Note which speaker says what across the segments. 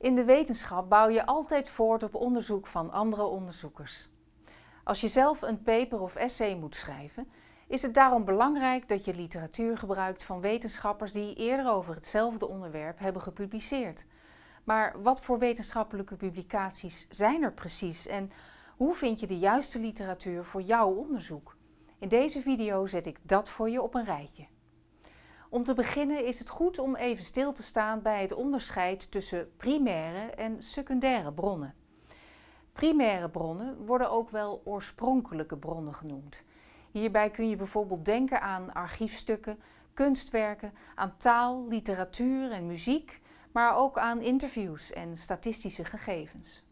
Speaker 1: In de wetenschap bouw je altijd voort op onderzoek van andere onderzoekers. Als je zelf een paper of essay moet schrijven, is het daarom belangrijk dat je literatuur gebruikt van wetenschappers die eerder over hetzelfde onderwerp hebben gepubliceerd. Maar wat voor wetenschappelijke publicaties zijn er precies en hoe vind je de juiste literatuur voor jouw onderzoek? In deze video zet ik dat voor je op een rijtje. Om te beginnen is het goed om even stil te staan bij het onderscheid tussen primaire en secundaire bronnen. Primaire bronnen worden ook wel oorspronkelijke bronnen genoemd. Hierbij kun je bijvoorbeeld denken aan archiefstukken, kunstwerken, aan taal, literatuur en muziek, maar ook aan interviews en statistische gegevens.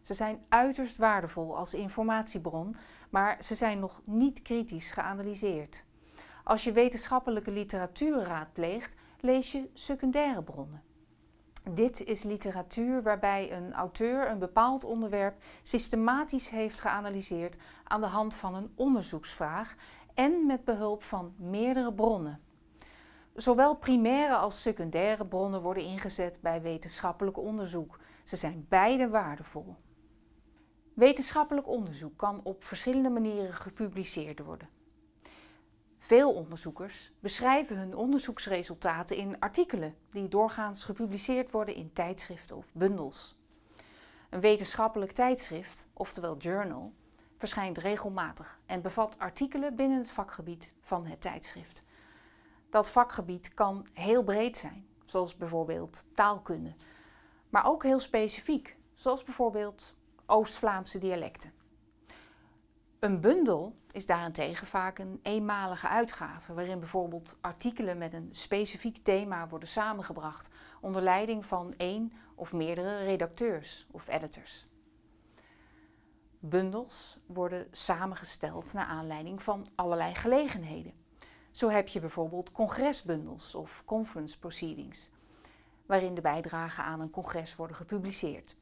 Speaker 1: Ze zijn uiterst waardevol als informatiebron, maar ze zijn nog niet kritisch geanalyseerd. Als je wetenschappelijke literatuur raadpleegt, lees je secundaire bronnen. Dit is literatuur waarbij een auteur een bepaald onderwerp systematisch heeft geanalyseerd aan de hand van een onderzoeksvraag en met behulp van meerdere bronnen. Zowel primaire als secundaire bronnen worden ingezet bij wetenschappelijk onderzoek. Ze zijn beide waardevol. Wetenschappelijk onderzoek kan op verschillende manieren gepubliceerd worden. Veel onderzoekers beschrijven hun onderzoeksresultaten in artikelen die doorgaans gepubliceerd worden in tijdschriften of bundels. Een wetenschappelijk tijdschrift, oftewel journal, verschijnt regelmatig en bevat artikelen binnen het vakgebied van het tijdschrift. Dat vakgebied kan heel breed zijn, zoals bijvoorbeeld taalkunde, maar ook heel specifiek, zoals bijvoorbeeld Oost-Vlaamse dialecten. Een bundel is daarentegen vaak een eenmalige uitgave, waarin bijvoorbeeld artikelen met een specifiek thema worden samengebracht onder leiding van één of meerdere redacteurs of editors. Bundels worden samengesteld naar aanleiding van allerlei gelegenheden. Zo heb je bijvoorbeeld congresbundels of conference proceedings, waarin de bijdragen aan een congres worden gepubliceerd.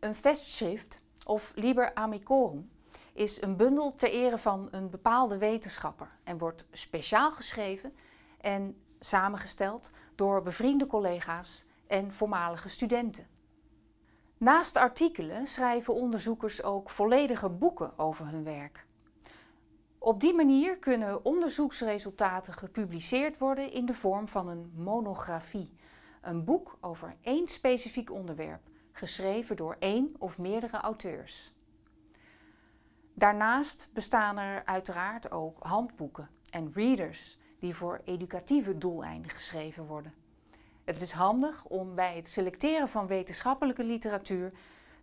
Speaker 1: Een vestschrift of liber amicorum is een bundel ter ere van een bepaalde wetenschapper en wordt speciaal geschreven en samengesteld door bevriende collega's en voormalige studenten. Naast artikelen schrijven onderzoekers ook volledige boeken over hun werk. Op die manier kunnen onderzoeksresultaten gepubliceerd worden in de vorm van een monografie, een boek over één specifiek onderwerp, geschreven door één of meerdere auteurs. Daarnaast bestaan er uiteraard ook handboeken en readers die voor educatieve doeleinden geschreven worden. Het is handig om bij het selecteren van wetenschappelijke literatuur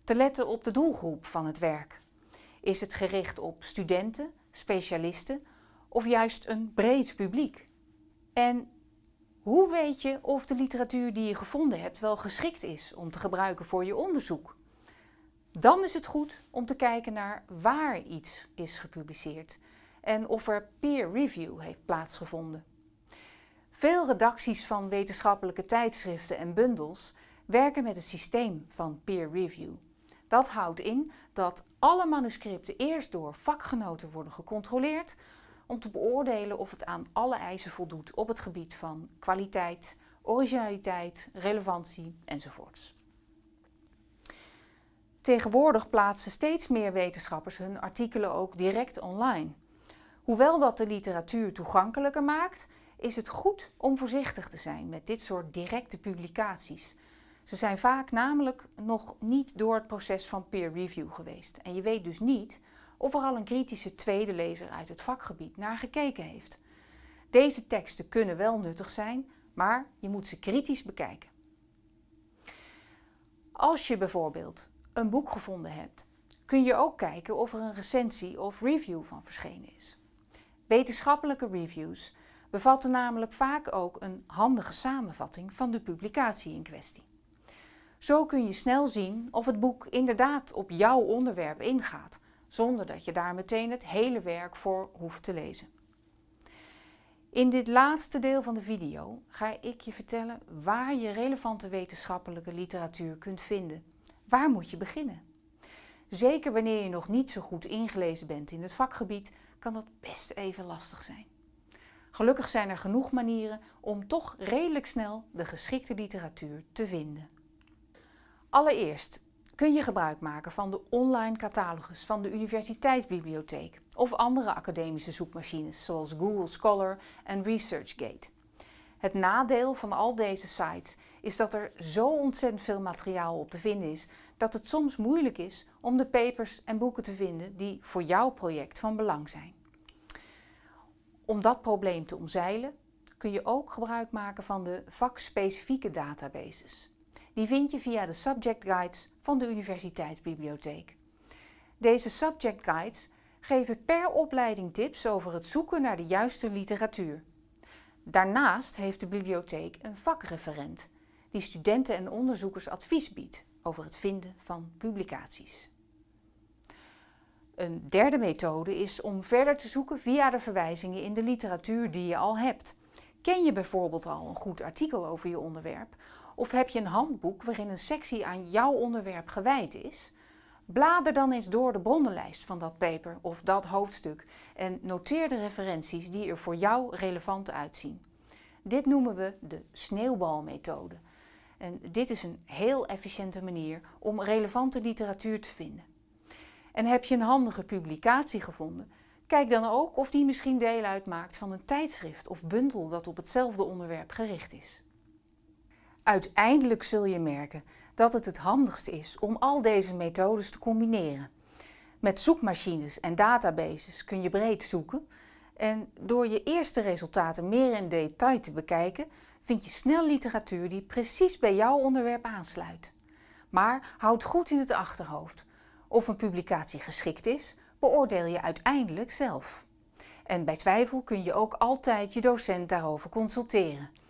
Speaker 1: te letten op de doelgroep van het werk. Is het gericht op studenten, specialisten of juist een breed publiek? En hoe weet je of de literatuur die je gevonden hebt wel geschikt is om te gebruiken voor je onderzoek? Dan is het goed om te kijken naar waar iets is gepubliceerd en of er peer review heeft plaatsgevonden. Veel redacties van wetenschappelijke tijdschriften en bundels werken met het systeem van peer review. Dat houdt in dat alle manuscripten eerst door vakgenoten worden gecontroleerd om te beoordelen of het aan alle eisen voldoet op het gebied van kwaliteit, originaliteit, relevantie enzovoorts. Tegenwoordig plaatsen steeds meer wetenschappers hun artikelen ook direct online. Hoewel dat de literatuur toegankelijker maakt, is het goed om voorzichtig te zijn met dit soort directe publicaties. Ze zijn vaak namelijk nog niet door het proces van peer review geweest. En je weet dus niet of er al een kritische tweede lezer uit het vakgebied naar gekeken heeft. Deze teksten kunnen wel nuttig zijn, maar je moet ze kritisch bekijken. Als je bijvoorbeeld een boek gevonden hebt, kun je ook kijken of er een recensie of review van verschenen is. Wetenschappelijke reviews bevatten namelijk vaak ook een handige samenvatting van de publicatie in kwestie. Zo kun je snel zien of het boek inderdaad op jouw onderwerp ingaat, zonder dat je daar meteen het hele werk voor hoeft te lezen. In dit laatste deel van de video ga ik je vertellen waar je relevante wetenschappelijke literatuur kunt vinden Waar moet je beginnen? Zeker wanneer je nog niet zo goed ingelezen bent in het vakgebied, kan dat best even lastig zijn. Gelukkig zijn er genoeg manieren om toch redelijk snel de geschikte literatuur te vinden. Allereerst kun je gebruik maken van de online catalogus van de universiteitsbibliotheek of andere academische zoekmachines zoals Google Scholar en ResearchGate. Het nadeel van al deze sites is dat er zo ontzettend veel materiaal op te vinden is dat het soms moeilijk is om de papers en boeken te vinden die voor jouw project van belang zijn. Om dat probleem te omzeilen kun je ook gebruik maken van de vakspecifieke databases. Die vind je via de subject guides van de universiteitsbibliotheek. Deze subject guides geven per opleiding tips over het zoeken naar de juiste literatuur. Daarnaast heeft de bibliotheek een vakreferent die studenten en onderzoekers advies biedt over het vinden van publicaties. Een derde methode is om verder te zoeken via de verwijzingen in de literatuur die je al hebt. Ken je bijvoorbeeld al een goed artikel over je onderwerp? Of heb je een handboek waarin een sectie aan jouw onderwerp gewijd is? Blader dan eens door de bronnenlijst van dat paper of dat hoofdstuk en noteer de referenties die er voor jou relevant uitzien. Dit noemen we de sneeuwbalmethode. En dit is een heel efficiënte manier om relevante literatuur te vinden. En heb je een handige publicatie gevonden? Kijk dan ook of die misschien deel uitmaakt van een tijdschrift of bundel dat op hetzelfde onderwerp gericht is. Uiteindelijk zul je merken dat het het handigst is om al deze methodes te combineren. Met zoekmachines en databases kun je breed zoeken en door je eerste resultaten meer in detail te bekijken, vind je snel literatuur die precies bij jouw onderwerp aansluit. Maar houd goed in het achterhoofd. Of een publicatie geschikt is, beoordeel je uiteindelijk zelf. En bij twijfel kun je ook altijd je docent daarover consulteren.